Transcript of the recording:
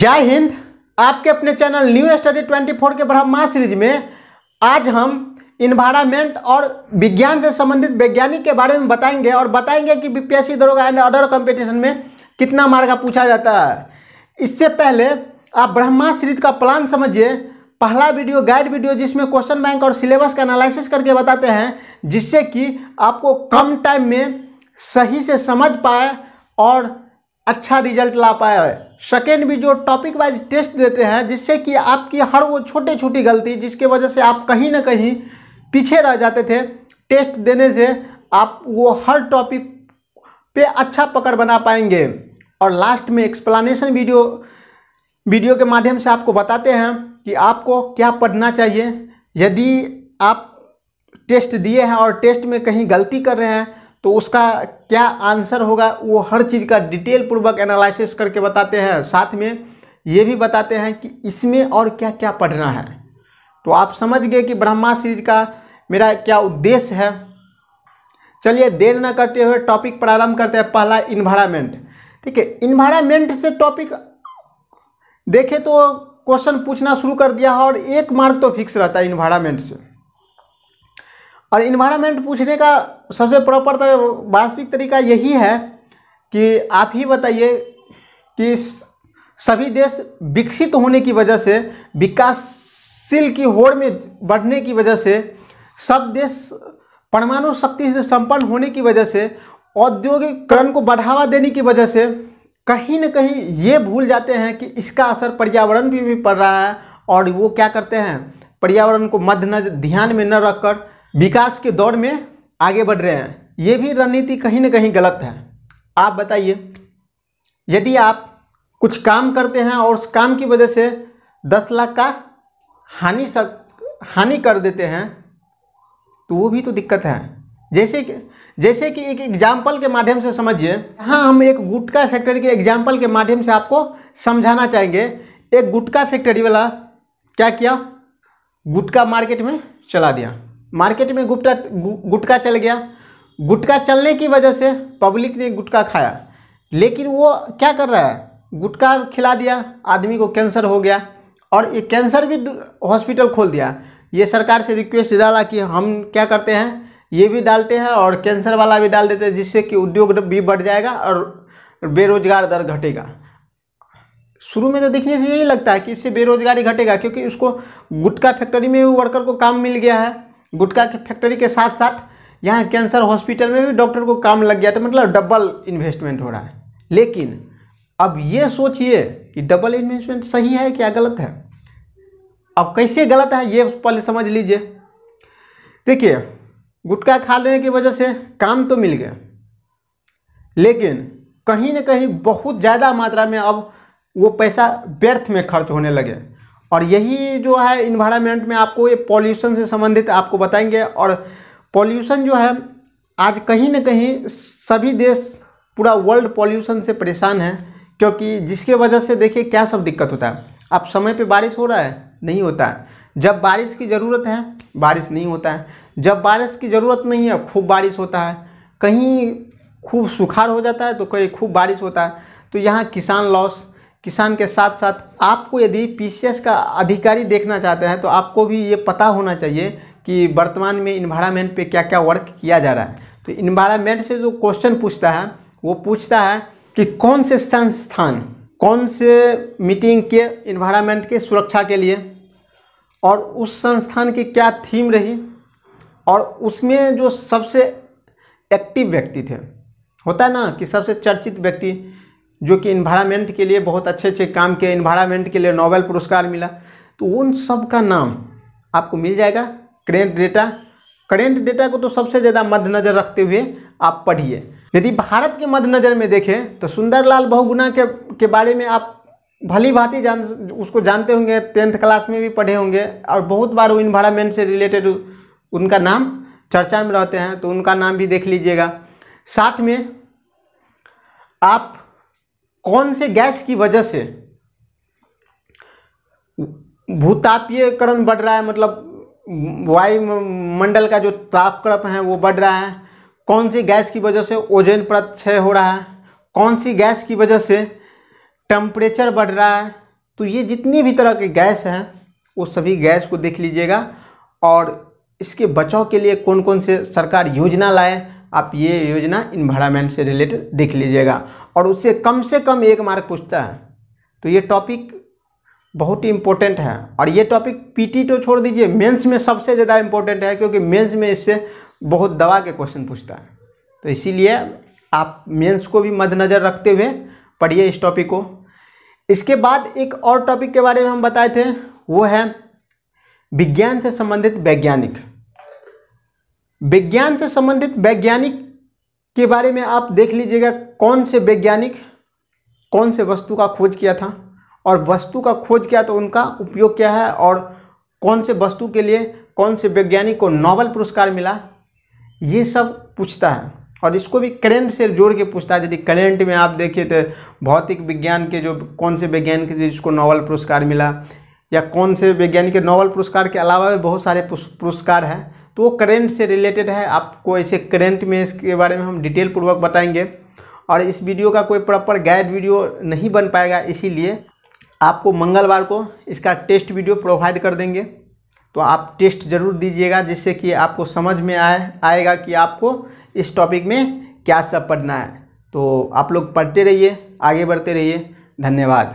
जय हिंद आपके अपने चैनल न्यू स्टडी 24 के ब्रह्मा सीरीज में आज हम इन्वायरमेंट और विज्ञान से संबंधित वैज्ञानिक के बारे में बताएंगे और बताएंगे कि बीपीएससी दरोगा एंड अदर कंपटीशन में कितना मार्ग पूछा जाता है इससे पहले आप ब्रह्मा सीरीज का प्लान समझिए पहला वीडियो गाइड वीडियो जिसमें क्वेश्चन बैंक और सिलेबस का एनालिसिस करके बताते हैं जिससे कि आपको कम टाइम में सही से समझ पाए और अच्छा रिजल्ट ला पाया है सेकेंड भी जो टॉपिक वाइज टेस्ट देते हैं जिससे कि आपकी हर वो छोटे छोटी गलती जिसके वजह से आप कहीं ना कहीं पीछे रह जाते थे टेस्ट देने से आप वो हर टॉपिक पे अच्छा पकड़ बना पाएंगे और लास्ट में एक्सप्लानेशन वीडियो वीडियो के माध्यम से आपको बताते हैं कि आपको क्या पढ़ना चाहिए यदि आप टेस्ट दिए हैं और टेस्ट में कहीं गलती कर रहे हैं तो उसका क्या आंसर होगा वो हर चीज़ का डिटेल पूर्वक एनालिसिस करके बताते हैं साथ में ये भी बताते हैं कि इसमें और क्या क्या पढ़ना है तो आप समझ गए कि ब्रह्मा सीरीज का मेरा क्या उद्देश्य है चलिए देर ना करते हुए टॉपिक प्रारंभ करते हैं पहला इन्वायरमेंट ठीक है इन्वायरमेंट से टॉपिक देखें तो क्वेश्चन पूछना शुरू कर दिया है और एक मार्क तो फिक्स रहता है इन्वायरमेंट से और इन्वायरमेंट पूछने का सबसे प्रॉपर तो वास्तविक तरीका यही है कि आप ही बताइए कि सभी देश विकसित होने की वजह से विकासशील की होड़ में बढ़ने की वजह से सब देश परमाणु शक्ति से संपन्न होने की वजह से औद्योगिकरण को बढ़ावा देने की वजह से कहीं ना कहीं ये भूल जाते हैं कि इसका असर पर्यावरण भी, भी पड़ रहा है और वो क्या करते हैं पर्यावरण को मद्देनजर ध्यान में न रखकर विकास के दौर में आगे बढ़ रहे हैं ये भी रणनीति कहीं ना कहीं गलत है आप बताइए यदि आप कुछ काम करते हैं और उस काम की वजह से दस लाख का हानि सक हानि कर देते हैं तो वो भी तो दिक्कत है जैसे कि जैसे कि एक एग्जाम्पल के माध्यम से समझिए हाँ हम एक गुटका फैक्ट्री के एग्जाम्पल के माध्यम से आपको समझाना चाहेंगे एक गुटका फैक्ट्री वाला क्या किया गुटका मार्केट में चला दिया मार्केट में गुप्टा गुटका चल गया गुटका चलने की वजह से पब्लिक ने गुटका खाया लेकिन वो क्या कर रहा है गुटका खिला दिया आदमी को कैंसर हो गया और ये कैंसर भी हॉस्पिटल खोल दिया ये सरकार से रिक्वेस्ट डाला कि हम क्या करते हैं ये भी डालते हैं और कैंसर वाला भी डाल देते हैं जिससे कि उद्योग भी बढ़ जाएगा और बेरोजगार दर घटेगा शुरू में तो देखने से यही लगता है कि इससे बेरोजगारी घटेगा क्योंकि उसको गुटखा फैक्ट्री में भी वर्कर को काम मिल गया है गुटका के फैक्ट्री के साथ साथ यहाँ कैंसर हॉस्पिटल में भी डॉक्टर को काम लग गया तो मतलब डबल इन्वेस्टमेंट हो रहा है लेकिन अब ये सोचिए कि डबल इन्वेस्टमेंट सही है क्या गलत है अब कैसे गलत है ये पहले समझ लीजिए देखिए गुटखा खा लेने की वजह से काम तो मिल गया लेकिन कहीं ना कहीं बहुत ज़्यादा मात्रा में अब वो पैसा व्यर्थ में खर्च होने लगे और यही जो है इन्वायरमेंट में आपको ये पॉल्यूशन से संबंधित आपको बताएंगे और पॉल्यूशन जो है आज कहीं ना कहीं सभी देश पूरा वर्ल्ड पॉल्यूशन से परेशान है क्योंकि जिसके वजह से देखिए क्या सब दिक्कत होता है अब समय पे बारिश हो रहा है नहीं होता है जब बारिश की ज़रूरत है बारिश नहीं होता है जब बारिश की ज़रूरत नहीं है खूब बारिश होता है कहीं खूब सुखाड़ हो जाता है तो कहीं खूब बारिश होता है तो यहाँ किसान लॉस किसान के साथ साथ आपको यदि पीसीएस का अधिकारी देखना चाहते हैं तो आपको भी ये पता होना चाहिए कि वर्तमान में इन्वायरमेंट पे क्या क्या वर्क किया जा रहा है तो इन्वायरमेंट से जो क्वेश्चन पूछता है वो पूछता है कि कौन से संस्थान कौन से मीटिंग के इन्वायरमेंट के सुरक्षा के लिए और उस संस्थान की क्या थीम रही और उसमें जो सबसे एक्टिव व्यक्ति थे होता है ना कि सबसे चर्चित व्यक्ति जो कि इन्वायरमेंट के लिए बहुत अच्छे अच्छे काम किए इन्वायरमेंट के लिए नोबेल पुरस्कार मिला तो उन सब का नाम आपको मिल जाएगा करेंट डेटा करेंट डेटा को तो सबसे ज़्यादा मद्देनज़र रखते हुए आप पढ़िए यदि भारत के मद्देनज़र में देखें तो सुंदरलाल बहुगुना के के बारे में आप भली भांति जान उसको जानते होंगे टेंथ क्लास में भी पढ़े होंगे और बहुत बार वो इन्वायरमेंट से रिलेटेड उनका नाम चर्चा में रहते हैं तो उनका नाम भी देख लीजिएगा साथ में आप कौन से गैस की वजह से भूतापीयकरण बढ़ रहा है मतलब वायुमंडल का जो तापक्रम है वो बढ़ रहा है कौन सी गैस की वजह से ओजोन परत क्षय हो रहा है कौन सी गैस की वजह से टम्परेचर बढ़ रहा है तो ये जितनी भी तरह के गैस हैं वो सभी गैस को देख लीजिएगा और इसके बचाव के लिए कौन कौन से सरकार योजना लाए आप ये योजना इन्वायरमेंट से रिलेटेड देख लीजिएगा और उससे कम से कम एक मार्क पूछता है तो ये टॉपिक बहुत ही इम्पोर्टेंट है और ये टॉपिक पीटी तो छोड़ दीजिए मेंस में सबसे ज़्यादा इम्पोर्टेंट है क्योंकि मेंस में इससे बहुत दवा के क्वेश्चन पूछता है तो इसीलिए आप मेंस को भी मद्दनज़र रखते हुए पढ़िए इस टॉपिक को इसके बाद एक और टॉपिक के बारे में हम बताए थे वो है विज्ञान से संबंधित वैज्ञानिक विज्ञान से संबंधित वैज्ञानिक के बारे में आप देख लीजिएगा कौन से वैज्ञानिक कौन से वस्तु का खोज किया था और वस्तु का खोज किया तो उनका उपयोग क्या है और कौन से वस्तु के लिए कौन से वैज्ञानिक को नोबल पुरस्कार मिला ये सब पूछता है और इसको भी करेंट से जोड़ के पूछता है यदि करेंट में आप देखिए तो भौतिक विज्ञान के जो कौन से वैज्ञानिक थे जिसको नोबल पुरस्कार मिला या कौन से वैज्ञानिक के नोबल पुरस्कार के अलावा भी बहुत सारे पुरस्कार हैं तो वो करेंट से रिलेटेड है आपको ऐसे करेंट में इसके बारे में हम डिटेल पूर्वक बताएंगे और इस वीडियो का कोई प्रॉपर गाइड वीडियो नहीं बन पाएगा इसीलिए आपको मंगलवार को इसका टेस्ट वीडियो प्रोवाइड कर देंगे तो आप टेस्ट ज़रूर दीजिएगा जिससे कि आपको समझ में आए आएगा कि आपको इस टॉपिक में क्या सब पढ़ना है तो आप लोग पढ़ते रहिए आगे बढ़ते रहिए धन्यवाद